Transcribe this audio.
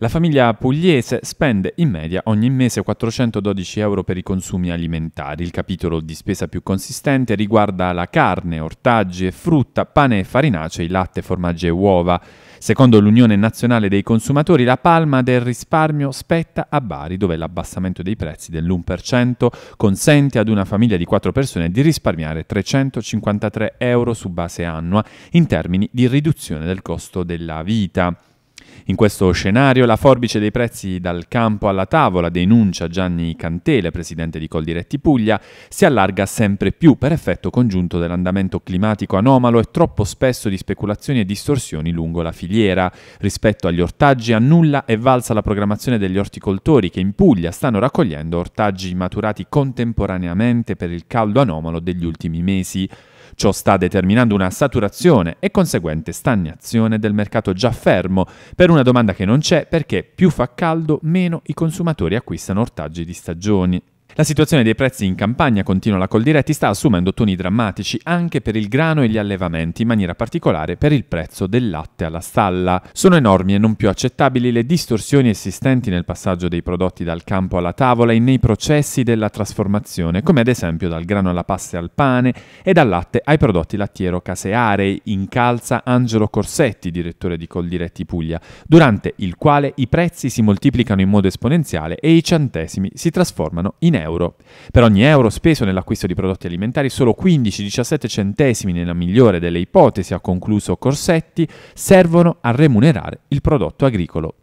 La famiglia pugliese spende in media ogni mese 412 euro per i consumi alimentari. Il capitolo di spesa più consistente riguarda la carne, ortaggi e frutta, pane e farinacei, latte, formaggi e uova. Secondo l'Unione Nazionale dei Consumatori, la palma del risparmio spetta a Bari, dove l'abbassamento dei prezzi dell'1% consente ad una famiglia di 4 persone di risparmiare 353 euro su base annua in termini di riduzione del costo della vita. In questo scenario la forbice dei prezzi dal campo alla tavola, denuncia Gianni Cantele, presidente di Coldiretti Puglia, si allarga sempre più per effetto congiunto dell'andamento climatico anomalo e troppo spesso di speculazioni e distorsioni lungo la filiera. Rispetto agli ortaggi a nulla è valsa la programmazione degli orticoltori che in Puglia stanno raccogliendo ortaggi maturati contemporaneamente per il caldo anomalo degli ultimi mesi. Ciò sta determinando una saturazione e conseguente stagnazione del mercato già fermo per una domanda che non c'è perché più fa caldo meno i consumatori acquistano ortaggi di stagioni. La situazione dei prezzi in campagna, continua la Coldiretti, sta assumendo toni drammatici anche per il grano e gli allevamenti, in maniera particolare per il prezzo del latte alla stalla. Sono enormi e non più accettabili le distorsioni esistenti nel passaggio dei prodotti dal campo alla tavola e nei processi della trasformazione, come ad esempio dal grano alla pasta e al pane e dal latte ai prodotti lattiero-casearei, incalza Angelo Corsetti, direttore di Coldiretti Puglia, durante il quale i prezzi si moltiplicano in modo esponenziale e i centesimi si trasformano in euro. Per ogni euro speso nell'acquisto di prodotti alimentari, solo 15-17 centesimi nella migliore delle ipotesi, ha concluso Corsetti, servono a remunerare il prodotto agricolo